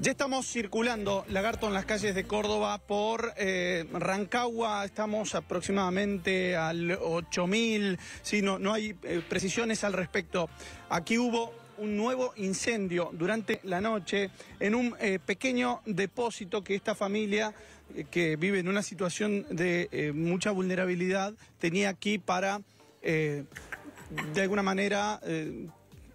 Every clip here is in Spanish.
Ya estamos circulando, Lagarto, en las calles de Córdoba por eh, Rancagua, estamos aproximadamente al 8000, no, hay eh, precisiones al respecto. Aquí hubo un nuevo incendio durante la noche en un eh, pequeño depósito que esta familia que vive en una situación de mucha vulnerabilidad tenía aquí para, de alguna manera,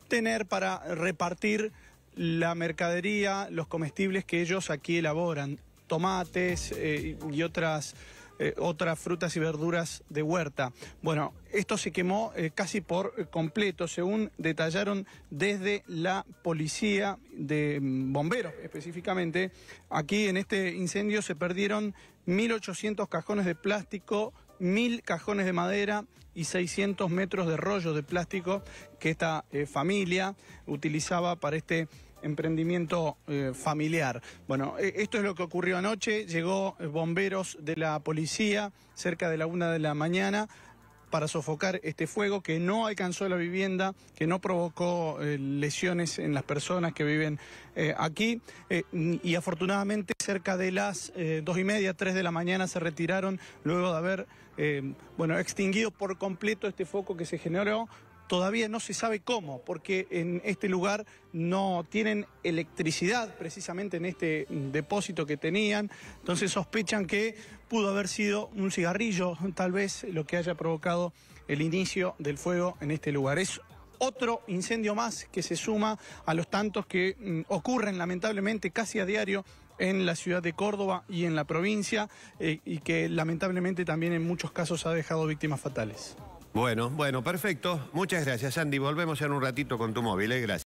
tener para repartir la mercadería, los comestibles que ellos aquí elaboran, tomates eh, y otras, eh, otras frutas y verduras de huerta. Bueno, esto se quemó eh, casi por completo, según detallaron desde la policía de mm, bomberos específicamente. Aquí en este incendio se perdieron 1.800 cajones de plástico, mil cajones de madera y 600 metros de rollo de plástico que esta eh, familia utilizaba para este emprendimiento eh, familiar. Bueno, eh, esto es lo que ocurrió anoche. Llegó bomberos de la policía cerca de la una de la mañana para sofocar este fuego que no alcanzó la vivienda, que no provocó eh, lesiones en las personas que viven eh, aquí. Eh, y afortunadamente cerca de las dos y media, tres de la mañana se retiraron luego de haber bueno, extinguido por completo este foco que se generó Todavía no se sabe cómo, porque en este lugar no tienen electricidad precisamente en este depósito que tenían, entonces sospechan que pudo haber sido un cigarrillo, tal vez lo que haya provocado el inicio del fuego en este lugar. Es otro incendio más que se suma a los tantos que mm, ocurren lamentablemente casi a diario en la ciudad de Córdoba y en la provincia eh, y que lamentablemente también en muchos casos ha dejado víctimas fatales. Bueno, bueno, perfecto. Muchas gracias, Andy. Volvemos en un ratito con tu móvil. ¿eh? Gracias.